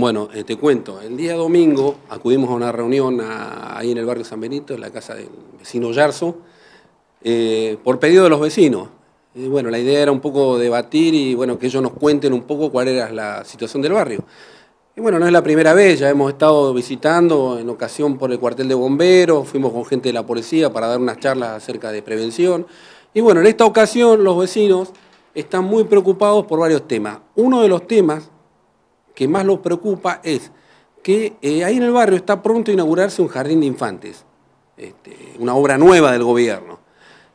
Bueno, eh, te cuento, el día domingo acudimos a una reunión ahí en el barrio San Benito, en la casa del vecino Yarzo, eh, por pedido de los vecinos. bueno, la idea era un poco debatir y bueno, que ellos nos cuenten un poco cuál era la situación del barrio. Y bueno, no es la primera vez, ya hemos estado visitando en ocasión por el cuartel de bomberos, fuimos con gente de la policía para dar unas charlas acerca de prevención. Y bueno, en esta ocasión los vecinos están muy preocupados por varios temas. Uno de los temas que más los preocupa es que eh, ahí en el barrio está pronto a inaugurarse un jardín de infantes, este, una obra nueva del gobierno.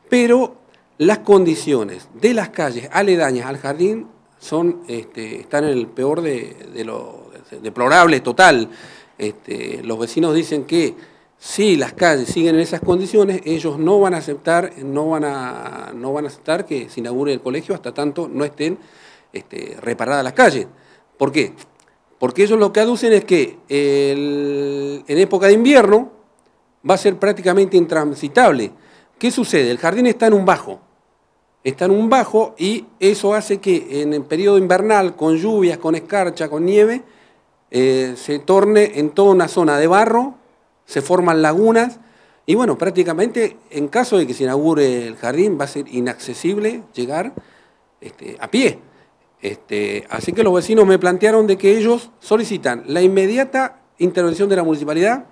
Pero las condiciones de las calles aledañas al jardín son, este, están en el peor de, lo deplorable total. Este, los vecinos dicen que si las calles siguen en esas condiciones, ellos no van a aceptar, no van a, no van a aceptar que se inaugure el colegio hasta tanto no estén reparadas las calles. ¿Por qué? Porque ellos lo que aducen es que en época de invierno va a ser prácticamente intransitable. ¿Qué sucede? El jardín está en un bajo. Está en un bajo y eso hace que en el periodo invernal, con lluvias, con escarcha, con nieve, eh, se torne en toda una zona de barro, se forman lagunas y bueno, prácticamente en caso de que se inaugure el jardín va a ser inaccesible llegar este, a pie. Este, así que los vecinos me plantearon de que ellos solicitan la inmediata intervención de la municipalidad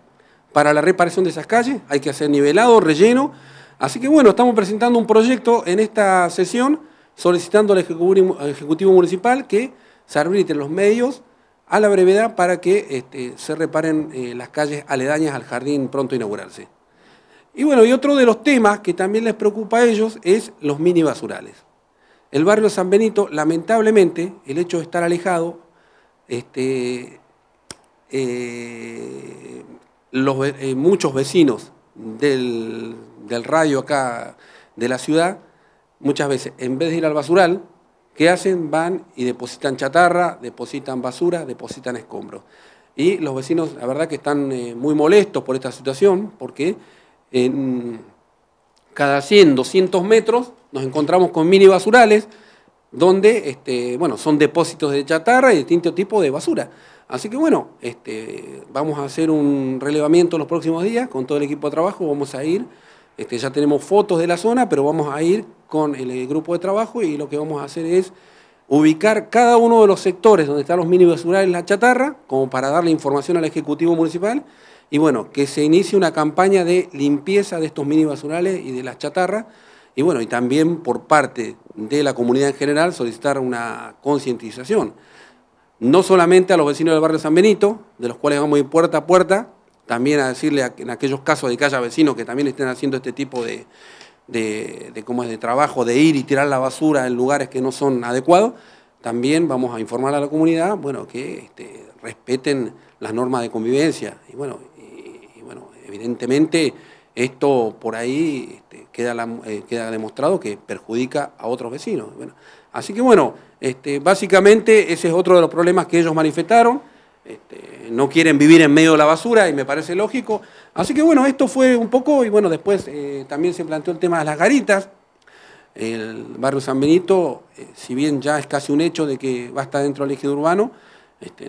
para la reparación de esas calles, hay que hacer nivelado, relleno. Así que bueno, estamos presentando un proyecto en esta sesión solicitando al Ejecutivo, Municipal que se arbitren los medios a la brevedad para que este, se reparen eh, las calles aledañas al jardín pronto a inaugurarse. Y bueno, y otro de los temas que también les preocupa a ellos es los mini basurales. El barrio San Benito, lamentablemente, el hecho de estar alejado, este, eh, los, eh, muchos vecinos del, del, radio acá de la ciudad, muchas veces, en vez de ir al basural, ¿qué hacen? Van y depositan chatarra, depositan basura, depositan escombros. Y los vecinos, la verdad que están eh, muy molestos por esta situación, porque cada 100, 200 metros nos encontramos con mini basurales, donde este, bueno, son depósitos de chatarra y distinto tipo de basura. Así que bueno, este, vamos a hacer un relevamiento en los próximos días con todo el equipo de trabajo, vamos a ir, este, ya tenemos fotos de la zona, pero vamos a ir con el eh, grupo de trabajo y lo que vamos a hacer es ubicar cada uno de los sectores donde están los mini basurales, la chatarra, como para darle información al Ejecutivo Municipal y bueno, que se inicie una campaña de limpieza de estos mini basurales y de las chatarras. Y bueno, y también por parte de la comunidad en general solicitar una concientización. No solamente a los vecinos del barrio San Benito, de los cuales vamos a ir puerta a puerta, también a decirle a, en aquellos casos de que haya vecinos que también estén haciendo este tipo de, cómo es, de trabajo, de ir y tirar la basura en lugares que no son adecuados, también vamos a informar a la comunidad, bueno, que este, respeten las normas de convivencia. Y bueno, evidentemente esto por ahí este, queda, eh, queda demostrado que perjudica a otros vecinos. así que bueno, este, básicamente ese es otro de los problemas que ellos manifestaron. Este, no quieren vivir en medio de la basura y me parece lógico. Así que bueno, esto fue un poco y bueno, después eh, también se planteó el tema de las garitas. El barrio San Benito, eh, si bien ya es casi un hecho de que va a estar dentro del eje urbano,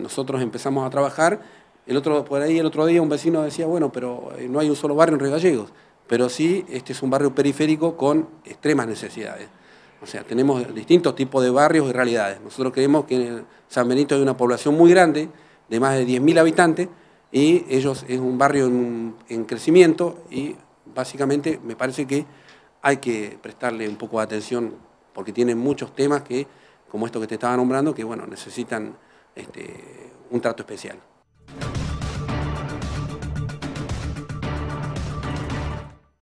nosotros empezamos a trabajar el otro, por ahí el otro día un vecino decía, bueno, pero eh, no hay un solo barrio en Río Gallegos, pero sí este es un barrio periférico con extremas necesidades. O sea, tenemos distintos tipos de barrios y realidades. Nosotros creemos que en San Benito hay una población muy grande, de más de 10.000 habitantes, y ellos es un barrio en, crecimiento y básicamente me parece que hay que prestarle un poco de atención porque tienen muchos temas que, como esto que te estaba nombrando, que bueno, necesitan este, un trato especial.